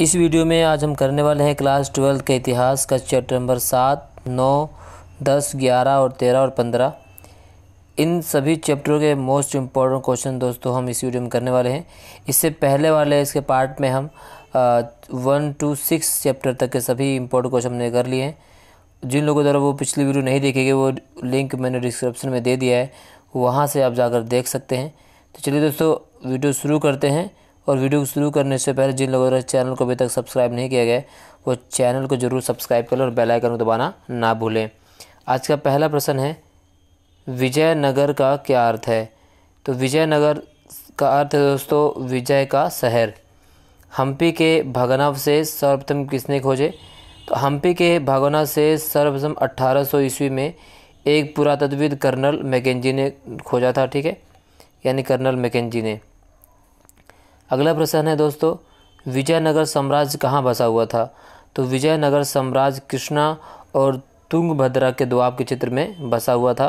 इस वीडियो में आज हम करने वाले हैं क्लास ट्वेल्थ के इतिहास का चैप्टर नंबर सात नौ दस ग्यारह और तेरह और पंद्रह इन सभी चैप्टरों के मोस्ट इम्पॉर्टेंट क्वेश्चन दोस्तों हम इस वीडियो में करने वाले हैं इससे पहले वाले इसके पार्ट में हम वन टू सिक्स चैप्टर तक के सभी इम्पोर्टेंट क्वेश्चन हमने कर लिए हैं जिन लोगों द्वारा वो पिछली वीडियो नहीं देखेगी वो लिंक मैंने डिस्क्रिप्शन में दे दिया है वहाँ से आप जाकर देख सकते हैं तो चलिए दोस्तों वीडियो शुरू करते हैं और वीडियो को शुरू करने से पहले जिन लोगों ने चैनल को अभी तक सब्सक्राइब नहीं किया गया वो चैनल को ज़रूर सब्सक्राइब करें और बेल आइकन को दबाना ना भूलें आज का पहला प्रश्न है विजयनगर का क्या अर्थ है तो विजयनगर का अर्थ है दोस्तों विजय का शहर हम्पी के भगनाव से सर्वप्रथम किसने खोजे तो हम्पी के भगना से सर्वप्रथम 1800 ईस्वी में एक पुरातत्वविद कर्नल मैकेजी ने खोजा था ठीक है यानी कर्नल मैकेजी ने अगला प्रश्न है दोस्तों विजयनगर साम्राज्य कहाँ बसा हुआ था तो विजयनगर साम्राज्य कृष्णा और तुंगभद्रा के दुआब के चित्र में बसा हुआ था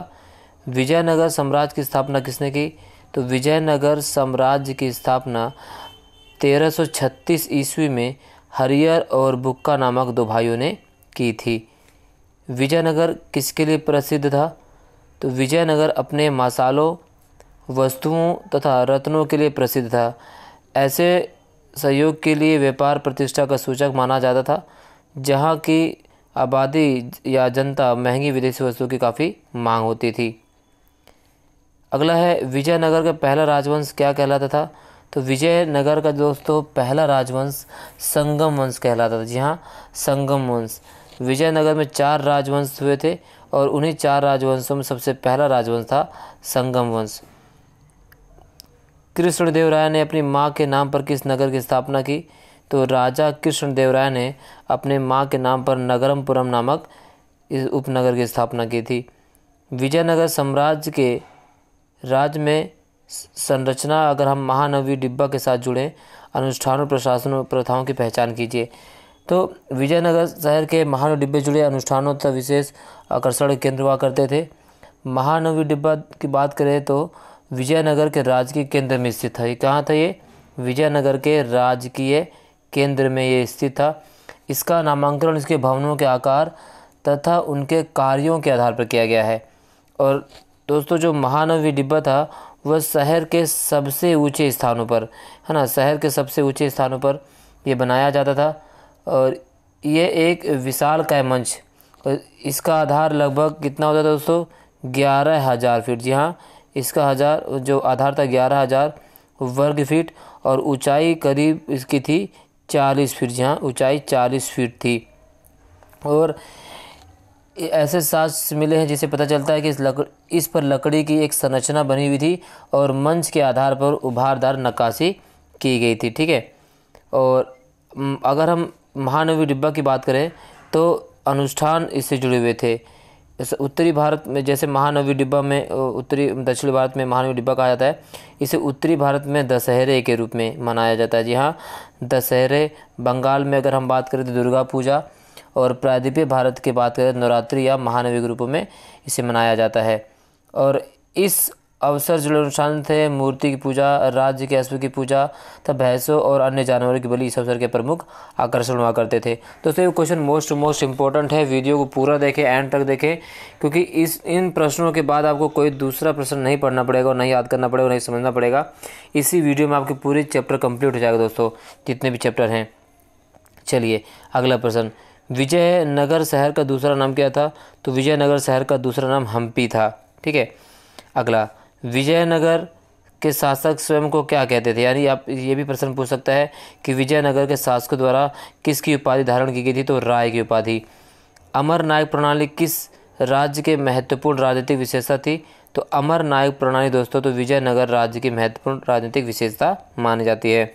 विजयनगर साम्राज्य की स्थापना किसने की तो विजयनगर साम्राज्य की स्थापना 1336 ईस्वी में हरियर और बुक्का नामक दो भाइयों ने की थी विजयनगर किसके लिए प्रसिद्ध था तो विजयनगर अपने मसालों वस्तुओं तथा रत्नों के लिए प्रसिद्ध था ऐसे सहयोग के लिए व्यापार प्रतिष्ठा का सूचक माना जाता था जहाँ की आबादी या जनता महंगी विदेशी वस्तुओं की काफ़ी मांग होती थी अगला है विजयनगर का पहला राजवंश क्या कहलाता था तो विजयनगर का दोस्तों पहला राजवंश संगम वंश कहलाता था जी हाँ संगम वंश विजयनगर में चार राजवंश हुए थे और उन्हीं चार राजवंशों में सबसे पहला राजवंश था संगम वंश कृष्णदेव राय ने अपनी माँ के नाम पर किस नगर की स्थापना की तो राजा कृष्णदेव राय ने अपने माँ के नाम पर नगरमपुरम नामक इस उपनगर की स्थापना की थी विजयनगर साम्राज्य के राज में संरचना अगर हम महानवी डिब्बा के साथ जुड़ें अनुष्ठान प्रशासन प्रथाओं की पहचान कीजिए तो विजयनगर शहर के महानवी डिब्बे जुड़े अनुष्ठानों तथा विशेष आकर्षण केंद्र हुआ करते थे महानवी डिब्बा की बात करें तो विजयनगर के राजकीय केंद्र में स्थित था ये कहाँ था ये विजयनगर के राजकीय केंद्र में ये स्थित था इसका नामांकन इसके भवनों के आकार तथा उनके कार्यों के आधार पर किया गया है और दोस्तों जो महानवी डिब्बा था वह शहर के सबसे ऊंचे स्थानों पर है ना शहर के सबसे ऊंचे स्थानों पर यह बनाया जाता था और ये एक विशाल का मंच इसका आधार लगभग कितना होता था दोस्तों ग्यारह हज़ार फीट जी हाँ इसका हज़ार जो आधार था ग्यारह हज़ार वर्ग फीट और ऊंचाई करीब इसकी थी चालीस फीट जी हाँ ऊँचाई चालीस फीट थी और ऐसे साक्ष्य मिले हैं जिसे पता चलता है कि इस लकड़ इस पर लकड़ी की एक संरचना बनी हुई थी और मंच के आधार पर उभारदार नक्काशी की गई थी ठीक है और अगर हम महानवी डिब्बा की बात करें तो अनुष्ठान इससे जुड़े हुए थे जैसे उत्तरी भारत में जैसे महानवी डिब्बा में उत्तरी दक्षिण भारत में महानवी डिब्बा कहा जाता है इसे उत्तरी भारत में दशहरे के रूप में मनाया जाता है जी हाँ दशहरे बंगाल में अगर हम बात करें तो दुर्गा पूजा और प्रायद्वीपीय भारत की बात करें नवरात्रि या महानवी के रूप में इसे मनाया जाता है और इस अवसर जल अनुष्ठान थे मूर्ति की पूजा राज्य के अश्व की पूजा तथा भैंसों और अन्य जानवरों की बलि इस अवसर के प्रमुख आकर्षण हुआ करते थे दोस्तों ये क्वेश्चन मोस्ट मोस्ट इंपॉर्टेंट है वीडियो को पूरा देखें एंड तक देखें क्योंकि इस इन प्रश्नों के बाद आपको कोई दूसरा प्रश्न नहीं पढ़ना पड़ेगा और नहीं याद करना पड़ेगा नहीं समझना पड़ेगा इसी वीडियो में आपके पूरे चैप्टर कंप्लीट हो जाएगा दोस्तों जितने भी चैप्टर हैं चलिए अगला प्रश्न विजय नगर शहर का दूसरा नाम क्या था तो विजयनगर शहर का दूसरा नाम हम्पी था ठीक है अगला विजयनगर के शासक स्वयं को क्या कहते थे यानी आप ये भी प्रश्न पूछ सकता है कि विजयनगर के शासकों द्वारा किसकी उपाधि धारण की गई थी तो राय की उपाधि अमर नायक प्रणाली किस राज्य के महत्वपूर्ण राजनीतिक विशेषता थी तो अमर नायक प्रणाली दोस्तों तो विजयनगर राज्य की महत्वपूर्ण राजनीतिक विशेषता मानी जाती है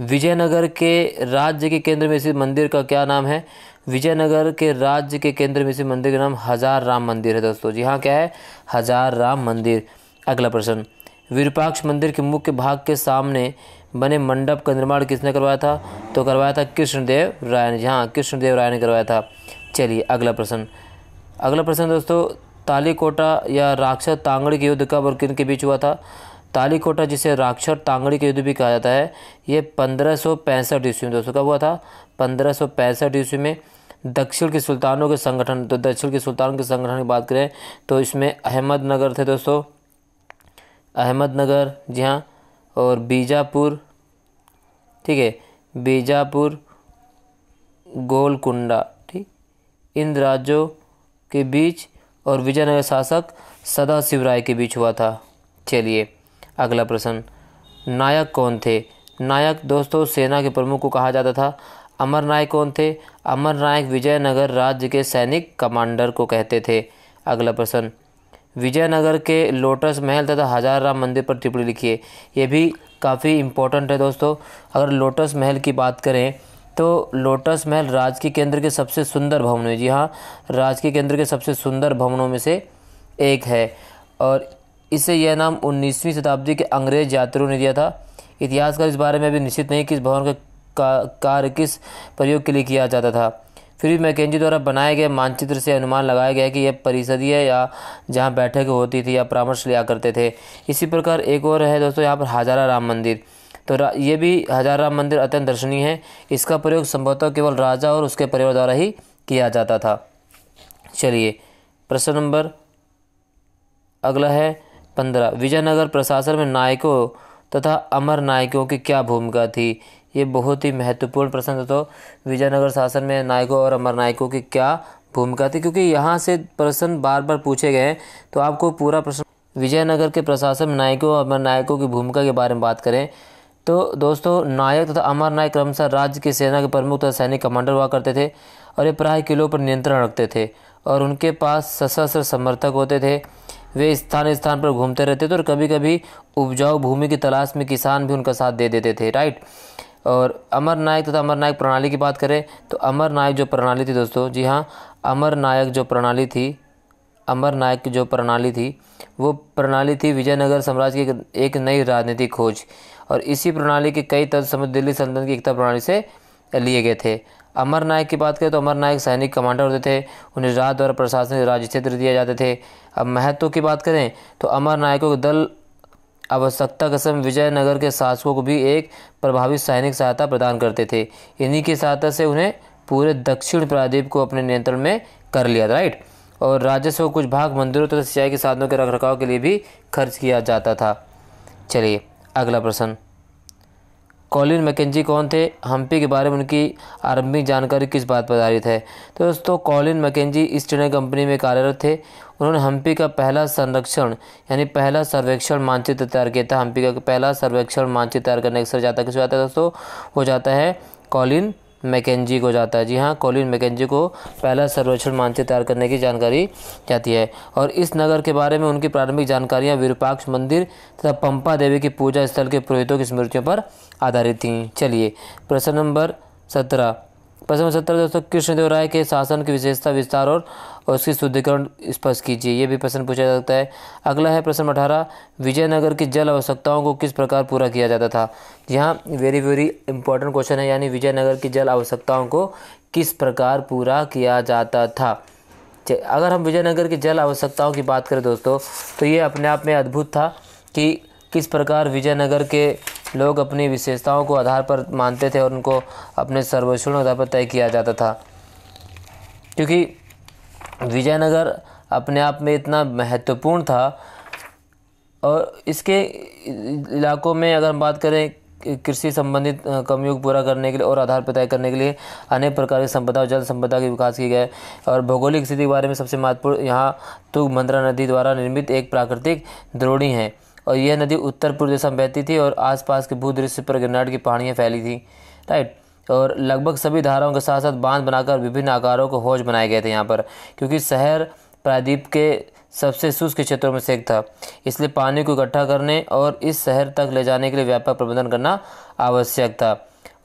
विजयनगर के राज्य के केंद्र में स्थित मंदिर का क्या नाम है विजयनगर के राज्य के केंद्र में स्थित मंदिर का नाम हजार राम मंदिर है दोस्तों जी हाँ क्या है हजार राम मंदिर अगला प्रश्न विरूपाक्ष मंदिर के मुख्य भाग के सामने बने मंडप का निर्माण किसने करवाया था तो करवाया था कृष्णदेव राय ने जी हाँ कृष्णदेव राय ने करवाया था चलिए अगला प्रश्न अगला प्रश्न दोस्तों तालीकोटा या राक्षस तांगड़ के युद्ध कब और किन के बीच हुआ था तालीकोटा जिसे राक्षर तांगड़ी का युद्ध भी कहा जाता है ये पंद्रह सौ पैंसठ ईस्वी में दोस्तों कब हुआ था पंद्रह सौ पैंसठ ईस्वी में दक्षिण के सुल्तानों के संगठन तो दक्षिण के सुल्तान के संगठन की बात करें तो इसमें अहमदनगर थे दोस्तों अहमदनगर जी हाँ और बीजापुर ठीक है बीजापुर गोलकुंडा ठीक इन राज्यों के बीच और विजयनगर शासक सदा शिवराय के बीच हुआ था चलिए अगला प्रश्न नायक कौन थे नायक दोस्तों सेना के प्रमुख को कहा जाता था अमर नायक कौन थे अमर नायक विजयनगर राज्य के सैनिक कमांडर को कहते थे अगला प्रश्न विजयनगर के लोटस महल तथा हजार राम मंदिर पर टिप्पणी लिखिए यह भी काफ़ी इम्पोर्टेंट है दोस्तों अगर लोटस महल की बात करें तो लोटस महल राज के केंद्र के सबसे सुंदर भवनों में जी हाँ राज के केंद्र के सबसे सुंदर भवनों में से एक है और इसे यह नाम 19वीं शताब्दी के अंग्रेज यात्रियों ने दिया था इतिहासकार इस बारे में अभी निश्चित नहीं कि इस भवन का कार्य किस प्रयोग के लिए किया जाता था फिर भी मैकेजी द्वारा बनाए गए मानचित्र से अनुमान लगाया गया कि यह परिषदीय या जहाँ बैठक होती थी या परामर्श लिया करते थे इसी प्रकार एक और है दोस्तों यहाँ पर हजारा राम मंदिर तो ये भी हजार राम मंदिर अत्यंत दर्शनीय है इसका प्रयोग संभवतः केवल राजा और उसके परिवार द्वारा ही किया जाता था चलिए प्रश्न नंबर अगला है पंद्रह विजयनगर प्रशासन में नायकों तथा अमर नायकों की क्या भूमिका थी ये बहुत ही महत्वपूर्ण प्रश्न था तो विजयनगर शासन में नायकों और अमर नायकों की क्या भूमिका थी क्योंकि यहाँ से प्रश्न बार बार पूछे गए तो आपको पूरा प्रश्न विजयनगर के प्रशासन में नायकों और अमर नायकों की भूमिका के बारे में बात करें तो दोस्तों नायक तथा अमर नायक क्रमशः राज्य की सेना के प्रमुख तथा सैनिक कमांडर हुआ करते थे और ये प्राय किलों पर नियंत्रण रखते थे और उनके पास सशस्त्र समर्थक होते थे वे स्थान स्थान पर घूमते रहते थे और कभी कभी उपजाऊ भूमि की तलाश में किसान भी उनका साथ दे देते थे राइट और अमर नायक तथा अमर नायक प्रणाली की बात करें तो अमर नायक जो प्रणाली थी दोस्तों जी हाँ अमर नायक जो प्रणाली थी अमर नायक की जो प्रणाली थी वो प्रणाली थी विजयनगर साम्राज्य की एक नई राजनीतिक खोज और इसी प्रणाली के कई तत्व समझ दिल्ली सल्तनत की एकता प्रणाली से लिए गए थे अमर नायक की बात करें तो अमर नायक सैनिक कमांडर होते थे उन्हें राज द्वारा प्रशासनिक राज्य क्षेत्र दिए जाते थे अब महत्व की बात करें तो अमर नायकों के दल आवश्यकता कसम विजयनगर के शासकों को भी एक प्रभावी सैनिक सहायता प्रदान करते थे इन्हीं की सहायता से उन्हें पूरे दक्षिण प्रादीप को अपने नियंत्रण में कर लिया राइट और राजस्व कुछ भाग मंदिरों तथा तो सिंचाई के साधनों के रखरखाव के लिए भी खर्च किया जाता था चलिए अगला प्रश्न कॉलिन मैकेजी कौन थे हम्पी के बारे में उनकी आरंभिक जानकारी किस बात पर आधारित है तो दोस्तों Colin Mackenzie East India Company में कार्यरत थे उन्होंने हम्पी का पहला संरक्षण यानी पहला सर्वेक्षण मानचित्र तैयार किया था हम्पी का पहला सर्वेक्षण मानचित्र तैयार करने का सर जाता किस जाता है दोस्तों वो जाता है कॉलिन मैकेजी को जाता है जी हाँ कॉलिन मैकेजी को पहला सर्वेक्षण मानचित्र तैयार करने की जानकारी जाती है और इस नगर के बारे में उनकी प्रारंभिक जानकारियाँ विरूपाक्ष मंदिर तथा पंपा देवी की पूजा स्थल के पुरोहितों की स्मृतियों पर आधारित थीं चलिए प्रश्न नंबर सत्रह प्रश्न सत्रह दोस्तों कृष्णदेव राय के शासन की विशेषता विस्तार और और उसकी शुद्धिकरण स्पष्ट कीजिए ये भी प्रश्न पूछा जा सकता है अगला है प्रश्न अठारह विजयनगर की जल आवश्यकताओं को किस प्रकार पूरा किया जाता था यहाँ वेरी वेरी इंपॉर्टेंट क्वेश्चन है यानी विजयनगर की जल आवश्यकताओं को किस प्रकार पूरा किया जाता था अगर हम विजयनगर की जल आवश्यकताओं की बात करें दोस्तों तो ये अपने आप में अद्भुत था कि किस प्रकार विजयनगर के लोग अपनी विशेषताओं को आधार पर मानते थे और उनको अपने सर्वेक्षण आधार पर तय किया जाता था क्योंकि विजयनगर अपने आप में इतना महत्वपूर्ण था और इसके इलाकों में अगर हम बात करें कृषि संबंधित कमियों को पूरा करने के लिए और आधार प्रदाय करने के लिए अनेक प्रकार की संपदा और जल संपदा के विकास किए गए और भौगोलिक स्थिति के बारे में सबसे महत्वपूर्ण यहाँ तुग नदी द्वारा निर्मित एक प्राकृतिक द्रोणी है और यह नदी उत्तर पूर्व दिशा में बहती थी और आसपास के दृश्य पर गिरनाड की पहाड़ियाँ फैली थी राइट और लगभग सभी धाराओं के साथ साथ बांध बनाकर विभिन्न आकारों को हौज बनाए गए थे यहाँ पर क्योंकि शहर प्रायद्वीप के सबसे शुष्क क्षेत्रों में से एक था इसलिए पानी को इकट्ठा करने और इस शहर तक ले जाने के लिए व्यापक प्रबंधन करना आवश्यक था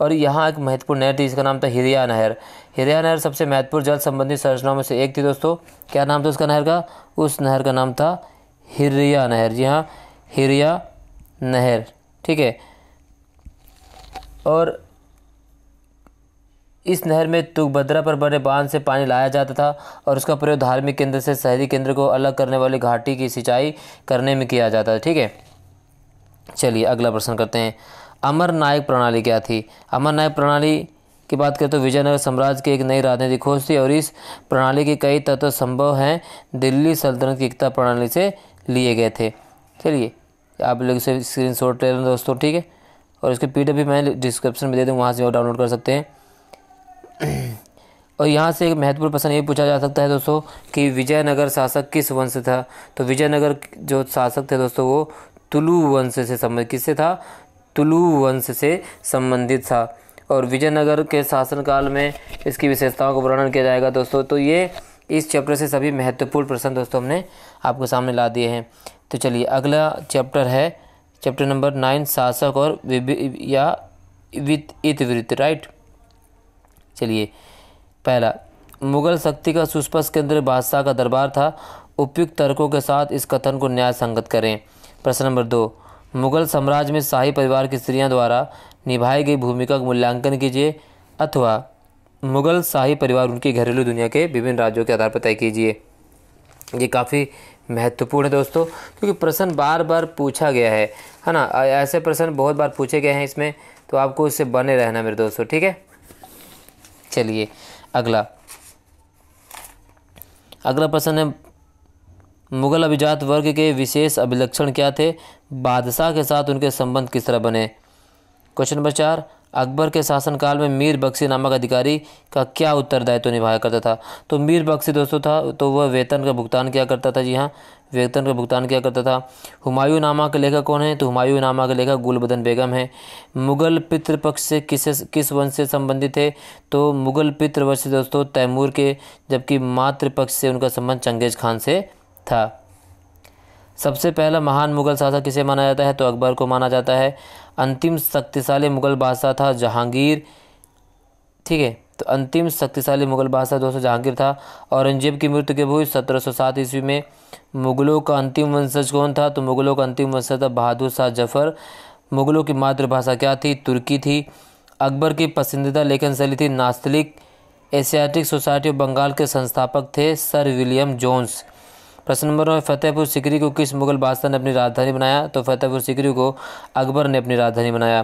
और यहाँ एक महत्वपूर्ण नहर थी जिसका नाम था हिरिया नहर हिरिया नहर सबसे महत्वपूर्ण जल संबंधी संरचनाओं में से एक थी दोस्तों क्या नाम था उसका नहर का उस नहर का नाम था हिरिया नहर जी हाँ हिरिया नहर ठीक है और इस नहर में तुगभद्रा पर बने बांध से पानी लाया जाता था और उसका प्रयोग धार्मिक केंद्र से शहरी केंद्र को अलग करने वाली घाटी की सिंचाई करने में किया जाता था ठीक है चलिए अगला प्रश्न करते हैं अमर नायक प्रणाली क्या थी अमर नायक प्रणाली की बात करें तो विजयनगर साम्राज्य की एक नई राजनीतिक खोज थी और इस प्रणाली के कई तत्व संभव हैं दिल्ली सल्तनत की एकता प्रणाली से लिए गए थे चलिए आप लोग इसे स्क्रीन शॉट ले रहे हैं दोस्तों ठीक है और इसके पी भी मैं डिस्क्रिप्शन में दे दूँ वहाँ से वो डाउनलोड कर सकते हैं और यहाँ से एक महत्वपूर्ण प्रश्न ये पूछा जा सकता है दोस्तों कि विजयनगर शासक किस वंश था तो विजयनगर जो शासक थे दोस्तों वो तुलु वंश से संबंधित किससे था तुलु वंश से संबंधित था और विजयनगर के शासनकाल में इसकी विशेषताओं का वर्णन किया जाएगा दोस्तों तो ये इस चैप्टर से सभी महत्वपूर्ण प्रश्न दोस्तों हमने आपको सामने ला दिए हैं तो चलिए अगला चैप्टर है चैप्टर नंबर नाइन शासक और या वित्त इतवृत्त राइट चलिए पहला मुगल शक्ति का सुस्पष्ट केंद्र बादशाह का दरबार था उपयुक्त तर्कों के साथ इस कथन को न्याय संगत करें प्रश्न नंबर दो मुगल साम्राज्य में शाही परिवार की स्त्रियां द्वारा निभाई गई भूमिका का मूल्यांकन कीजिए अथवा मुगल शाही परिवार उनकी घरेलू दुनिया के विभिन्न राज्यों के आधार पर तय कीजिए ये काफ़ी महत्वपूर्ण है दोस्तों क्योंकि प्रश्न बार बार पूछा गया है है ना ऐसे प्रश्न बहुत बार पूछे गए हैं इसमें तो आपको इससे बने रहना मेरे दोस्तों ठीक है चलिए अगला अगला प्रश्न है मुगल अभिजात वर्ग के विशेष अभिलक्षण क्या थे बादशाह के साथ उनके संबंध किस तरह बने क्वेश्चन नंबर चार अकबर के शासनकाल में मीर बख्शी नामक अधिकारी का क्या उत्तरदायित्व तो निभाया करता था तो मीर बख्शी दोस्तों था तो वह वेतन का भुगतान किया करता था जी हाँ वेतन का भुगतान किया करता था हुमायूं नामा के लेखक कौन है तो हुमायूं नामा के लेखक गुलबदन बेगम है मुग़ल पितृपक्ष से किस किस वंश से संबंधित है तो मुग़ल पितृवंश से दोस्तों तैमूर के जबकि मातृपक्ष से उनका संबंध चंगेज़ खान से था सबसे पहला महान मुग़ल शासक किसे माना जाता है तो अकबर को माना जाता है अंतिम शक्तिशाली मुग़ल बादशाह था जहांगीर ठीक है तो अंतिम शक्तिशाली मुग़ल बादशाह दोस्तों जहांगीर था औरंगजेब की मृत्यु के भूज सत्रह ईस्वी में मुग़लों का अंतिम वंशज कौन था तो मुग़लों का अंतिम वंशज था बहादुर शाह जफ़र मुग़लों की मातृभाषा क्या थी तुर्की थी अकबर की पसंदीदा लेखन शैली थी Nastaliq Asiatic Society of Bengal के संस्थापक थे सर विलियम जोन्स प्रश्न नंबर नौ फतेहपुर सिकरी को किस मुग़ल बादशाह ने अपनी राजधानी बनाया तो फतेहपुर सिकरी को अकबर ने अपनी राजधानी बनाया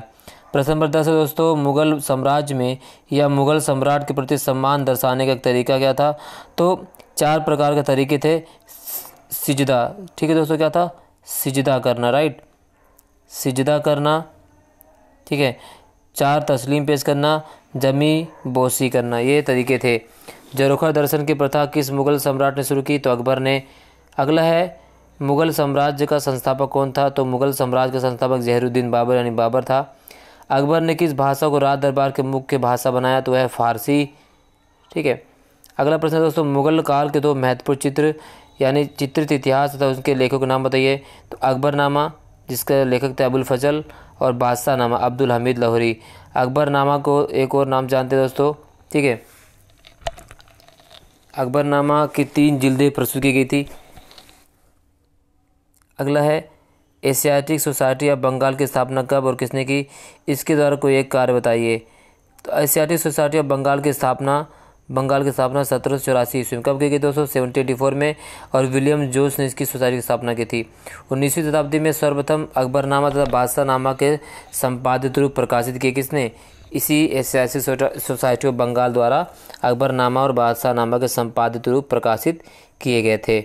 प्रश्न नंबर दस है दोस्तों मुग़ल साम्राज्य में या मुग़ल सम्राट के प्रति सम्मान दर्शाने का एक तरीका क्या था तो चार प्रकार के तरीके थे सिजदा ठीक है दोस्तों क्या था सिजदा करना राइट सिजदा करना ठीक है चार तस्लीम पेश करना जमी बोसी करना ये तरीके थे जरोखा दर्शन की प्रथा किस मुग़ल सम्राट ने शुरू की तो अकबर ने अगला है मुग़ल साम्राज्य का संस्थापक कौन था तो मुग़ल साम्राज्य का संस्थापक जहरुद्दीन बाबर यानी बाबर था अकबर ने किस भाषा को राज दरबार के मुख्य भाषा बनाया तो वह फारसी ठीक है अगला प्रश्न दोस्तों मुग़ल काल के दो महत्वपूर्ण चित्र यानी चित्रित इतिहास तथा उनके लेखकों के नाम बताइए तो अकबरनामा जिसका लेखक थे अबुल फजल और बादशाह नामा अब्दुल हमीद लाहौरी अकबरनामा को एक और नाम जानते हैं दोस्तों ठीक है अकबरनामा की तीन जिल्दें प्रस्तुत की गई थी अगला है एशियाटिक सोसाइटी ऑफ बंगाल की स्थापना कब और किसने की इसके द्वारा कोई एक कार्य बताइए तो एशियाटिक सोसाइटी ऑफ बंगाल की स्थापना बंगाल की स्थापना सत्रह सौ चौरासी ईस्वी में कब की गई दोस्तों सेवनटी एटी फोर में और विलियम जोस ने इसकी सोसाइटी की स्थापना की थी उन्नीसवीं शताब्दी में सर्वप्रथम अकबरनामा तथा बादशाह नामा के संपादित रूप प्रकाशित किए किसने इसी ऐतिहासिक सोसाइटी ऑफ बंगाल द्वारा अकबरनामा और बादशाह नामा के संपादित रूप प्रकाशित किए गए थे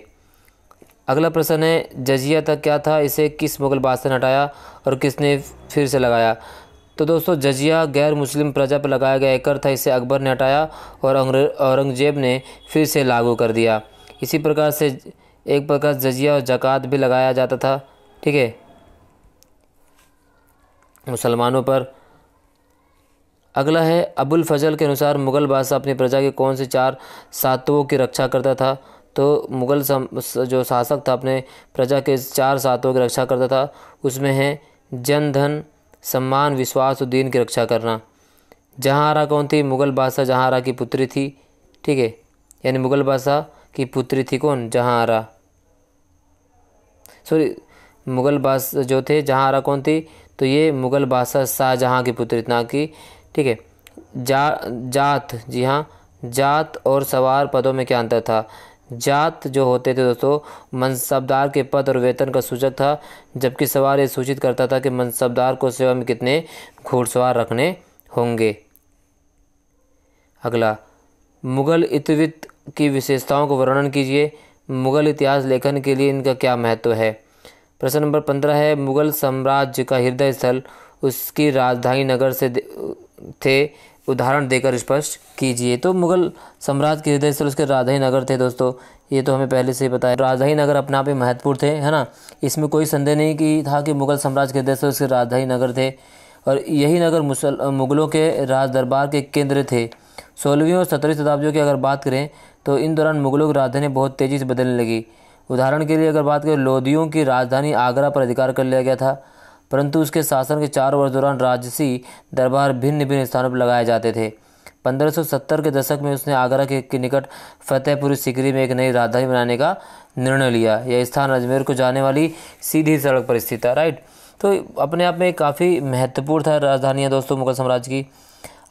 अगला प्रश्न है जजिया तक क्या था इसे किस मुगल बादशाह ने हटाया और किसने फिर से लगाया तो दोस्तों जजिया गैर मुस्लिम प्रजा पर लगाया गया एक कर था इसे अकबर ने हटाया और औरंगजेब ने फिर से लागू कर दिया इसी प्रकार से एक प्रकार जजिया और जक़ात भी लगाया जाता था ठीक है मुसलमानों पर अगला है अबुल फजल के अनुसार मुग़ल बादशाह अपनी प्रजा के कौन से चार सातवों की रक्षा करता था तो मुग़ल जो शासक था अपने प्रजा के चार सातवों की रक्षा करता था उसमें है जन धन सम्मान विश्वास और दीन की रक्षा करना जहाँरा कौन थी मुग़ल बादशाह जहाँरा की पुत्री थी ठीक है यानी मुग़ल बादशाह की पुत्री थी कौन जहाँरा सॉरी मुग़ल बादशाह जो थे जहाँरा कौन थी तो ये मुग़ल बादशाह शाहजहाँ की पुत्री ना कि ठीक है जा जात जी हाँ जात और सवार पदों में क्या अंतर था जात जो होते थे दोस्तों मनसबदार के पद और वेतन का सूचक था जबकि सवाल ये सूचित करता था कि मनसबदार को सेवा में कितने घुड़सवार रखने होंगे अगला मुग़ल इतिवृत्त की विशेषताओं को वर्णन कीजिए मुग़ल इतिहास लेखन के लिए इनका क्या महत्व है प्रश्न नंबर पंद्रह है मुग़ल साम्राज्य का हृदय स्थल उसकी राजधानी नगर से थे उदाहरण देकर स्पष्ट कीजिए तो मुगल सम्राट के हृदय से उसके राजधानी नगर थे दोस्तों ये तो हमें पहले से ही बताया राजधानी नगर अपने आप ही महत्वपूर्ण थे है ना इसमें कोई संदेह नहीं कि था कि मुगल सम्राट के हृदय से उसके राजधानी नगर थे और यही नगर मुसल मुगलों के राज दरबार के केंद्र थे सोलहवीं और सत्रहवीं शताब्दियों की अगर बात करें तो इन दौरान मुगलों की राजधानी बहुत तेज़ी से बदलने लगी उदाहरण के लिए अगर बात करें लोधियों की राजधानी आगरा पर अधिकार कर लिया गया था परंतु उसके शासन के चार वर्ष दौरान राजसी दरबार भिन्न भिन्न स्थानों पर लगाए जाते थे 1570 के दशक में उसने आगरा के, के निकट फतेहपुरी सिकरी में एक नई राजधानी बनाने का निर्णय लिया यह स्थान अजमेर को जाने वाली सीधी सड़क पर स्थित था राइट तो अपने आप में काफ़ी महत्वपूर्ण था राजधानियाँ दोस्तों मुगल साम्राज्य की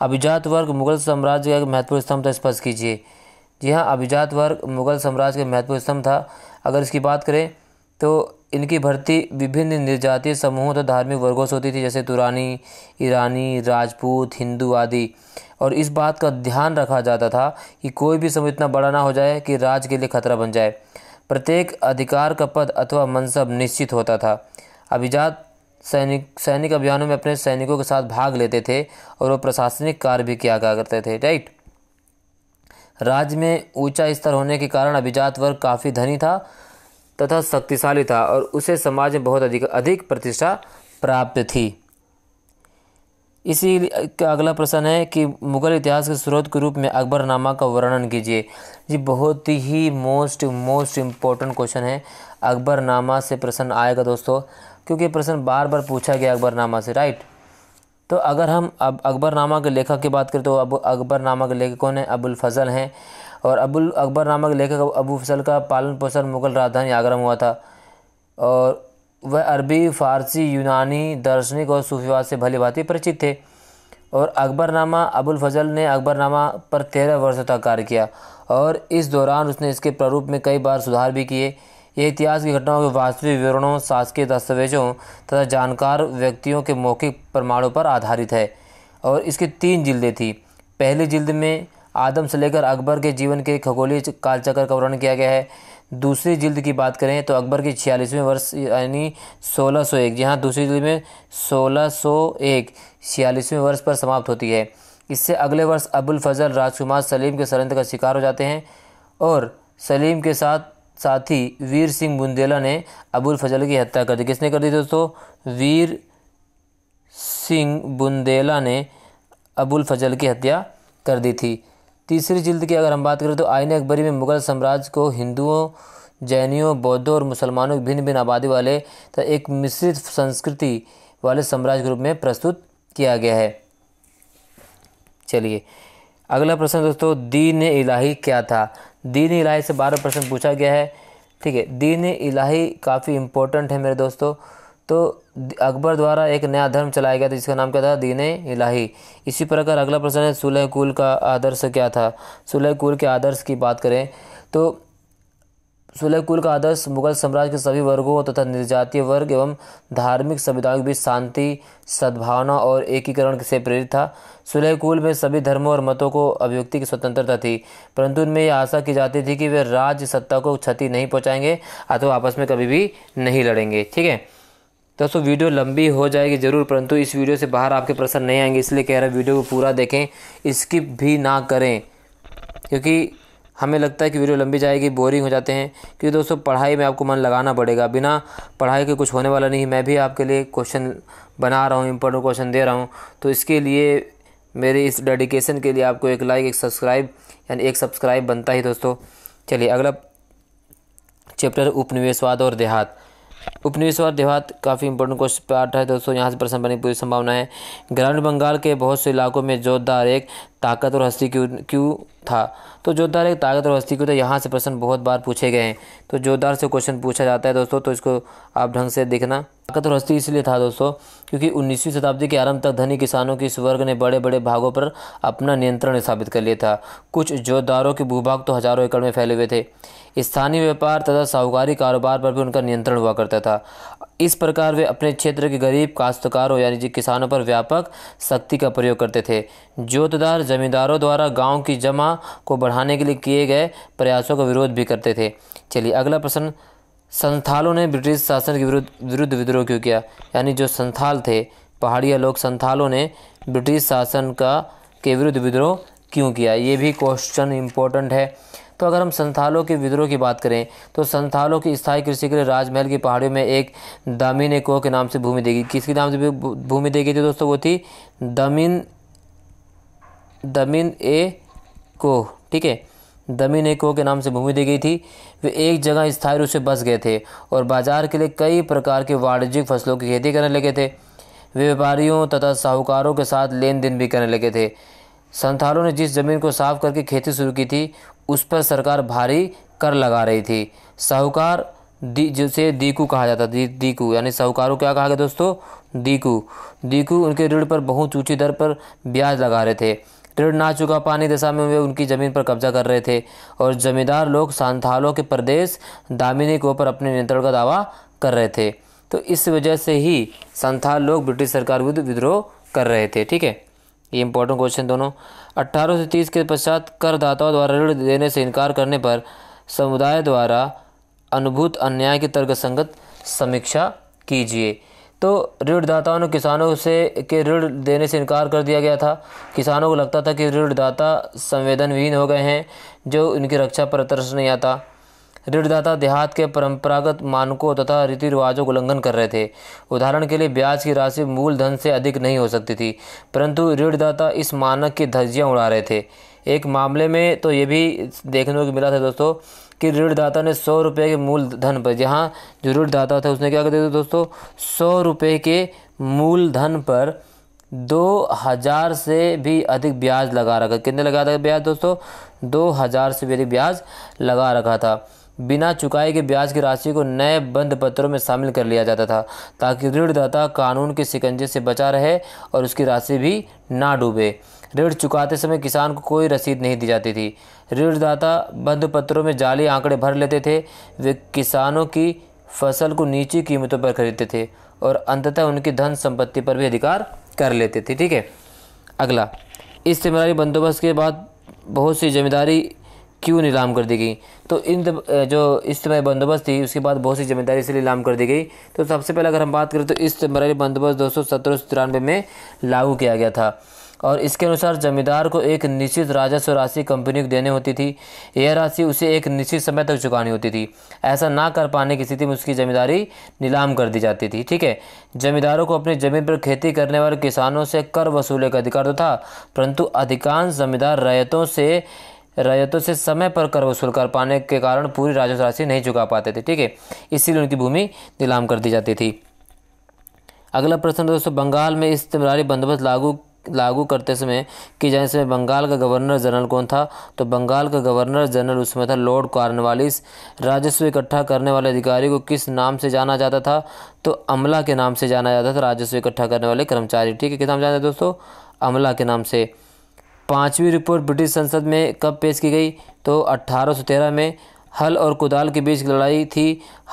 अभिजात वर्ग मुगल साम्राज्य का एक महत्वपूर्ण स्तंभ था स्पष्ट कीजिए जी हाँ अभिजात वर्ग मुगल साम्राज्य का महत्वपूर्ण स्तंभ था अगर इसकी बात करें तो इनकी भर्ती विभिन्न निर्जातीय समूहों तथा तो धार्मिक वर्गों से होती थी जैसे तुरानी ईरानी राजपूत हिंदू आदि और इस बात का ध्यान रखा जाता था कि कोई भी समूह इतना बड़ा ना हो जाए कि राज के लिए खतरा बन जाए प्रत्येक अधिकार का पद अथवा मनसब निश्चित होता था अभिजात सैनिक सैनिक अभियानों में अपने सैनिकों के साथ भाग लेते थे और वो प्रशासनिक कार्य भी किया करते थे राइट राज्य में ऊंचा स्तर होने के कारण अभिजात वर्ग काफ़ी धनी था तथा शक्तिशाली था और उसे समाज में बहुत अधिक अधिक प्रतिष्ठा प्राप्त थी इसी का अगला प्रश्न है कि मुगल इतिहास के स्रोत के रूप में अकबरनामा का वर्णन कीजिए जी बहुत ही मोस्ट मोस्ट इम्पोर्टेंट क्वेश्चन है अकबरनामा से प्रश्न आएगा दोस्तों क्योंकि प्रश्न बार बार पूछा गया अकबरनामा से राइट तो अगर हम अब अकबरनामा के लेखक की बात करें तो अब अकबरनामा के लेखक कौन है अबुल फजल हैं और अबुल अकबर नामक लेखक अबू फसल का पालन पोषण मुग़ल राजधानी आगरा में हुआ था और वह अरबी फ़ारसी यूनानी दार्शनिक और सूफीवाद से भली भांति परिचित थे और अकबरनामा अबुल फजल ने अकबरनामा पर तेरह वर्षों तक कार्य किया और इस दौरान उसने इसके प्रारूप में कई बार सुधार भी किए ये इतिहास की घटनाओं के वास्तविक विवरणों शासकीय दस्तावेजों तथा जानकार व्यक्तियों के मौखिक प्रमाणों पर आधारित है और इसकी तीन जिल्दें थी पहली जिल्द में आदम से लेकर अकबर के जीवन के खगोलीय कालचक्र का वर्णन किया गया है दूसरी जिल्द की बात करें तो अकबर की छियालीसवें वर्ष यानी 1601 एक जहाँ दूसरी जिल्द में 1601 छियालीसवें वर्ष पर समाप्त होती है इससे अगले वर्ष अबुल फजल राजकुमार सलीम के षडयंत्र का शिकार हो जाते हैं और सलीम के साथ साथ ही वीर सिंह बुंदेला ने अबुल फजल की हत्या कर दी किसने कर दी दोस्तों वीर सिंह बुंदेला ने अबुल फजल की हत्या कर दी थी तीसरी जिल्द की अगर हम बात करें तो आयन अकबरी में मुग़ल साम्राज्य को हिंदुओं जैनियों बौद्धों और मुसलमानों की भिन्न भिन्न आबादी वाले तथा एक मिश्रित संस्कृति वाले साम्राज्य के रूप में प्रस्तुत किया गया है चलिए अगला प्रश्न दोस्तों दीन इलाही क्या था दीन इलाही से बारह प्रश्न पूछा गया है ठीक है दीन इलाही काफ़ी इम्पोर्टेंट है मेरे दोस्तों तो अकबर द्वारा एक नया धर्म चलाया गया था जिसका नाम क्या था दीन इलाही इसी प्रकार अगला प्रश्न है सुलह कुल का आदर्श क्या था सुलह कुल के आदर्श की बात करें तो सुलह कुल का आदर्श मुगल साम्राज्य के सभी वर्गों तथा तो निर्जातीय वर्ग एवं धार्मिक संविधाओं के बीच शांति सद्भावना और एकीकरण से प्रेरित था सुलह कुल में सभी धर्मों और मतों को अभिव्यक्ति की स्वतंत्रता थी परंतु उनमें यह आशा की जाती थी कि वे राज्य सत्ता को क्षति नहीं पहुँचाएंगे अथवा आपस में कभी भी नहीं लड़ेंगे ठीक है दोस्तों वीडियो लंबी हो जाएगी ज़रूर परंतु इस वीडियो से बाहर आपके प्रश्न नहीं आएंगे इसलिए कह रहा वीडियो को पूरा देखें स्किप भी ना करें क्योंकि हमें लगता है कि वीडियो लंबी जाएगी बोरिंग हो जाते हैं क्योंकि दोस्तों पढ़ाई में आपको मन लगाना पड़ेगा बिना पढ़ाई के कुछ होने वाला नहीं मैं भी आपके लिए क्वेश्चन बना रहा हूँ इम्पोर्टेंट क्वेश्चन दे रहा हूँ तो इसके लिए मेरे इस डेडिकेशन के लिए आपको एक लाइक एक सब्सक्राइब यानी एक सब्सक्राइब बनता ही दोस्तों चलिए अगला चैप्टर उपनिवेशवाद और देहात उपनिवेशवाद देहात काफ़ी इंपॉर्टेंट क्वेश्चन पार्ट है दोस्तों यहाँ से प्रश्न बनने की पूरी संभावना है ग्रामीण बंगाल के बहुत से इलाकों में जोरदार एक ताकत और हस्ती क्यों क्यों था तो जोधार एक ताकतवर हस्ती को तो यहाँ से प्रश्न बहुत बार पूछे गए हैं तो जोधार से क्वेश्चन पूछा जाता है दोस्तों तो इसको आप ढंग से देखना ताकतवर हस्ती इसलिए था दोस्तों क्योंकि 19वीं शताब्दी के आरंभ तक धनी किसानों के इस वर्ग ने बड़े बड़े भागों पर अपना नियंत्रण स्थापित कर लिया था कुछ जोधारों के भूभाग तो हजारों एकड़ में फैले हुए थे स्थानीय व्यापार तथा साहूकारी कारोबार पर भी उनका नियंत्रण हुआ करता था इस प्रकार वे अपने क्षेत्र के गरीब काश्तकारों यानी किसानों पर व्यापक शक्ति का प्रयोग करते थे जोतदार जमींदारों द्वारा गांव की जमा को बढ़ाने के लिए किए गए प्रयासों का विरोध भी करते थे चलिए अगला प्रश्न संथालों ने ब्रिटिश शासन के विरुद्ध विरुद्ध विद्रोह क्यों किया यानी जो संथाल थे पहाड़िया लोग संथालों ने ब्रिटिश शासन का के विरुद्ध विद्रोह क्यों किया ये भी क्वेश्चन इम्पोर्टेंट है तो अगर हम संथालों के विद्रोह की बात करें तो संथालों की स्थायी कृषि के लिए राजमहल की पहाड़ियों में एक दामिन एको के नाम से भूमि देगी किसके नाम से भूमि देगी थी दोस्तों वो थी दमिन दमिन ए को ठीक है दमिन एको के नाम से भूमि दी गई थी वे एक जगह स्थायी रूप से बस गए थे और बाजार के लिए कई प्रकार के वाणिज्यिक फसलों की खेती करने लगे थे वे व्यापारियों तथा साहूकारों के साथ लेन देन भी करने लगे थे संथालों ने जिस ज़मीन को साफ करके खेती शुरू की थी उस पर सरकार भारी कर लगा रही थी साहूकार दी जिसे दीकू कहा जाता दी, दीकू यानी साहूकारों क्या कहा गया दोस्तों दीकू दीकू उनके ऋण पर बहुत ऊंची दर पर ब्याज लगा रहे थे ऋण ना चुका पानी दशा में वे उनकी ज़मीन पर कब्जा कर रहे थे और ज़मींदार लोग सांथालों के प्रदेश दामिनी के ऊपर अपने नियंत्रण का दावा कर रहे थे तो इस वजह से ही संथाल लोग ब्रिटिश सरकार विरुद्ध विद्रोह कर रहे थे ठीक है ये इंपॉर्टेंट क्वेश्चन दोनों अट्ठारह से तीस के पश्चात करदाताओं द्वारा ऋण देने से इनकार करने पर समुदाय द्वारा अनुभूत अन्याय की तर्कसंगत समीक्षा कीजिए तो ऋणदाताओं ने किसानों से के ऋण देने से इनकार कर दिया गया था किसानों को लगता था कि ऋणदाता संवेदनहीन हो गए हैं जो इनकी रक्षा पर तरस नहीं आता ऋणदाता देहात के परंपरागत मानकों तथा रीति रिवाजों का उल्लंघन कर रहे थे उदाहरण के लिए ब्याज की राशि मूलधन से अधिक नहीं हो सकती थी परंतु ऋणदाता इस मानक की धज्जियाँ उड़ा रहे थे एक मामले में तो ये भी देखने को मिला था दोस्तों कि ऋणदाता ने सौ रुपये के मूलधन पर जहाँ जो ऋणदाता था उसने क्या कर दिया दोस्तों सौ रुपये के मूलधन पर दो हज़ार से भी अधिक ब्याज लगा रखा कितने लगा था ब्याज दोस्तों दो हज़ार से भी अधिक ब्याज लगा रखा था बिना चुकाए के ब्याज की राशि को नए बंद पत्रों में शामिल कर लिया जाता था ताकि ऋणदाता कानून के शिकंजे से बचा रहे और उसकी राशि भी ना डूबे ऋण चुकाते समय किसान को कोई रसीद नहीं दी जाती थी ऋणदाता बंद पत्रों में जाली आंकड़े भर लेते थे वे किसानों की फसल को नीची कीमतों पर खरीदते थे और अंततः उनकी धन संपत्ति पर भी अधिकार कर लेते थे ठीक है अगला इस तिमारी बंदोबस्त के बाद बहुत सी जमींदारी क्यों नीलाम कर दी गई तो इन जो इस्तेमाली बंदोबस्त थी उसके बाद बहुत सी जिम्मेदारी से नीलाम कर दी गई तो सबसे पहले अगर हम बात करें तो इस बंदोबस्त दो सौ सत्रह सौ तिरानवे में लागू किया गया था और इसके अनुसार जमींदार को एक निश्चित राजस्व राशि कंपनी को देने होती थी यह राशि उसे एक निश्चित समय तक चुकानी होती थी ऐसा ना कर पाने की स्थिति में उसकी जमींदारी नीलाम कर दी जाती थी ठीक है जमींदारों को अपनी ज़मीन पर खेती करने वाले किसानों से कर वसूले का अधिकार तो था परंतु अधिकांश जमींदार रैतों से रजतों से समय पर कर वसूल कर पाने के कारण पूरी राजस्व राशि नहीं चुका पाते थे ठीक है इसीलिए उनकी भूमि नीलाम कर दी जाती थी अगला प्रश्न दोस्तों बंगाल में इस बंदोबस्त लागू लागू करते समय कि जाने समय बंगाल का गवर्नर जनरल कौन था तो बंगाल का गवर्नर जनरल उसमें था लॉर्ड कार्नवालिस राजस्व इकट्ठा करने वाले अधिकारी को किस नाम से जाना जाता था तो अमला के नाम से जाना जाता था राजस्व इकट्ठा करने वाले कर्मचारी ठीक है किस नाम जाना दोस्तों अमला के नाम से पाँचवीं रिपोर्ट ब्रिटिश संसद में कब पेश की गई तो 1813 में हल और कुदाल के बीच लड़ाई थी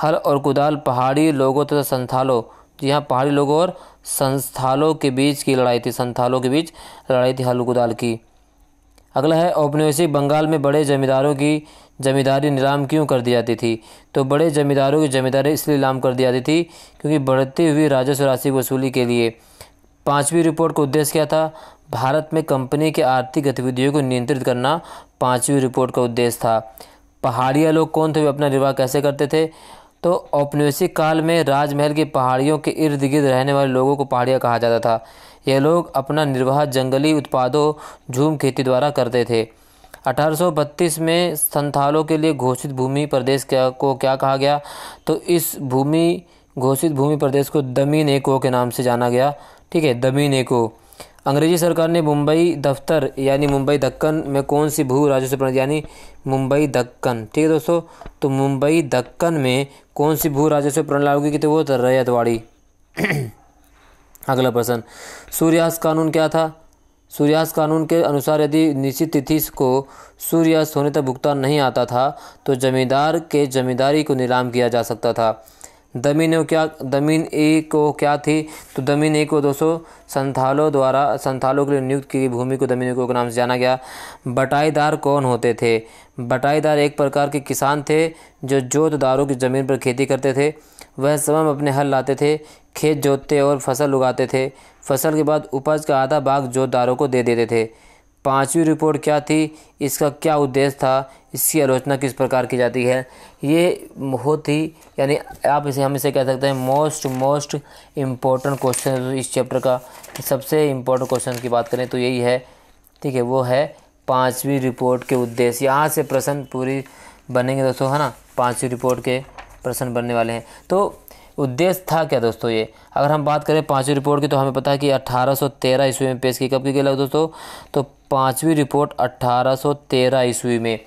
हल और कुदाल पहाड़ी लोगों तथा संथालों जी हाँ पहाड़ी लोगों और संस्थालों के बीच की लड़ाई थी संथालों के बीच लड़ाई थी हल कुदाल की अगला है औपनिवेशिक बंगाल में बड़े जमींदारों की जमींदारी नीलाम क्यों कर दी जाती थी तो बड़े जमींदारों की जमींदारी इसलिए नीलाम कर दी जाती थी क्योंकि बढ़ती हुई राजस्व राशि वसूली के लिए पांचवी रिपोर्ट का उद्देश्य क्या था भारत में कंपनी के आर्थिक गतिविधियों को नियंत्रित करना पांचवी रिपोर्ट का उद्देश्य था पहाड़िया लोग कौन थे वे अपना निर्वाह कैसे करते थे तो औपनिवेशिक काल में राजमहल की पहाड़ियों के इर्द गिर्द रहने वाले लोगों को पहाड़िया कहा जाता था ये लोग अपना निर्वाह जंगली उत्पादों झूम खेती द्वारा करते थे 1832 में संथालों के लिए घोषित भूमि प्रदेश क्या को क्या कहा गया तो इस भूमि घोषित भूमि प्रदेश को दमीन एको के नाम से जाना गया ठीक है दबीने को अंग्रेजी सरकार ने मुंबई दफ्तर यानी मुंबई दक्कन में कौन सी भू राजस्व प्रणाली यानी मुंबई दक्कन ठीक है दोस्तों तो मुंबई दक्कन में कौन सी भू राजस्व प्रणाली लागू की थी वो तो रैयतवाड़ी अगला प्रश्न सूर्यास्त कानून क्या था सूर्यास्त कानून के अनुसार यदि निश्चित तिथि को सूर्यास्त होने तक भुगतान नहीं आता था तो जमींदार के जमींदारी को नीलाम किया जा सकता था दमीन क्या दमीन ए को क्या थी तो दमीन ए को दोस्तों संथालों द्वारा संथालों के लिए नियुक्त की गई भूमि को दमीन को नाम से जाना गया बटाईदार कौन होते थे बटाईदार एक प्रकार के किसान थे जो जोतदारों की ज़मीन पर खेती करते थे वह स्वयं अपने हल लाते थे खेत जोतते और फसल उगाते थे फसल के बाद उपज का आधा भाग जोतदारों को दे देते थे पांचवी रिपोर्ट क्या थी इसका क्या उद्देश्य था इसकी आलोचना किस प्रकार की जाती है ये बहुत ही यानी आप इसे हम इसे कह सकते हैं मोस्ट मोस्ट इम्पोर्टेंट क्वेश्चन इस चैप्टर का सबसे इम्पोर्टेंट क्वेश्चन की बात करें तो यही है ठीक है वो है पाँचवीं रिपोर्ट के उद्देश्य यहाँ से प्रश्न पूरी बनेंगे दोस्तों है ना पाँचवीं रिपोर्ट के प्रश्न बनने वाले हैं तो उद्देश्य था क्या दोस्तों ये अगर हम बात करें पाँचवीं रिपोर्ट की तो हमें पता है कि 1813 ईस्वी में पेश की कब की गई दोस्तों तो पाँचवीं रिपोर्ट 1813 ईस्वी में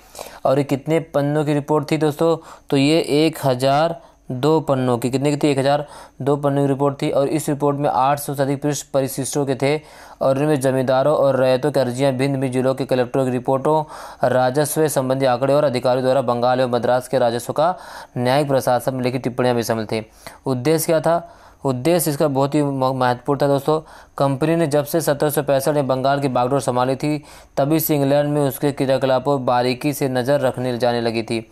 और ये कितने पन्नों की रिपोर्ट थी दोस्तों तो ये एक हज़ार दो पन्नों की कितने की थी एक हज़ार दो पन्नों की रिपोर्ट थी और इस रिपोर्ट में आठ सौ से अधिक पृष्ठ परिशिष्टों के थे और इनमें जमींदारों और रैयतों की अर्जियाँ भिन्न भिन्न जिलों के कलेक्टरों की रिपोर्टों राजस्व संबंधी आंकड़े और अधिकारियों द्वारा बंगाल एवं मद्रास के राजस्व का न्यायिक प्रशासन में लिखी टिप्पणियाँ भी शामिल थी उद्देश्य क्या था उद्देश्य इसका बहुत ही महत्वपूर्ण था दोस्तों कंपनी ने जब से सत्रह में बंगाल की बागडोर संभाली थी तभी से इंग्लैंड में उसके क्रियाकलापों बारीकी से नज़र रखने जाने लगी थी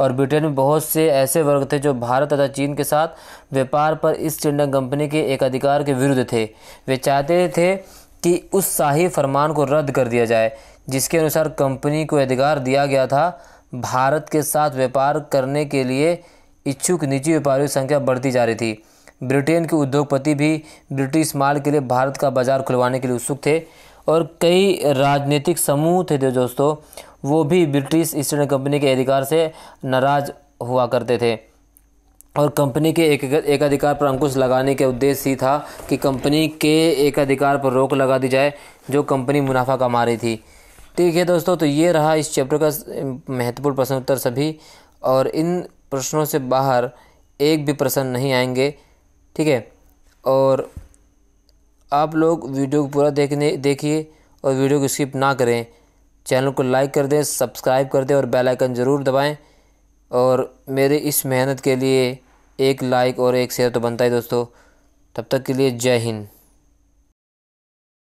और ब्रिटेन में बहुत से ऐसे वर्ग थे जो भारत तथा चीन के साथ व्यापार पर ईस्ट इंडिया कंपनी के एकाधिकार के विरुद्ध थे वे चाहते थे कि उस शाही फरमान को रद्द कर दिया जाए जिसके अनुसार कंपनी को अधिकार दिया गया था भारत के साथ व्यापार करने के लिए इच्छुक निजी व्यापारियों की संख्या बढ़ती जा रही थी ब्रिटेन के उद्योगपति भी ब्रिटिश माल के लिए भारत का बाजार खुलवाने के लिए उत्सुक थे और कई राजनीतिक समूह थे जो दोस्तों वो भी ब्रिटिश ईस्ट इंडिया कंपनी के अधिकार से नाराज़ हुआ करते थे और कंपनी के एक एकाधिकार पर अंकुश लगाने के उद्देश्य ही था कि कंपनी के एकाधिकार पर रोक लगा दी जाए जो कंपनी मुनाफा कमा रही थी ठीक है दोस्तों तो ये रहा इस चैप्टर का महत्वपूर्ण प्रश्न उत्तर सभी और इन प्रश्नों से बाहर एक भी प्रश्न नहीं आएंगे ठीक है और आप लोग वीडियो को पूरा देखने देखिए और वीडियो को स्किप ना करें चैनल को लाइक कर दें सब्सक्राइब कर दें और बेल आइकन ज़रूर दबाएं और मेरे इस मेहनत के लिए एक लाइक और एक शेयर तो बनता ही दोस्तों तब तक के लिए जय हिंद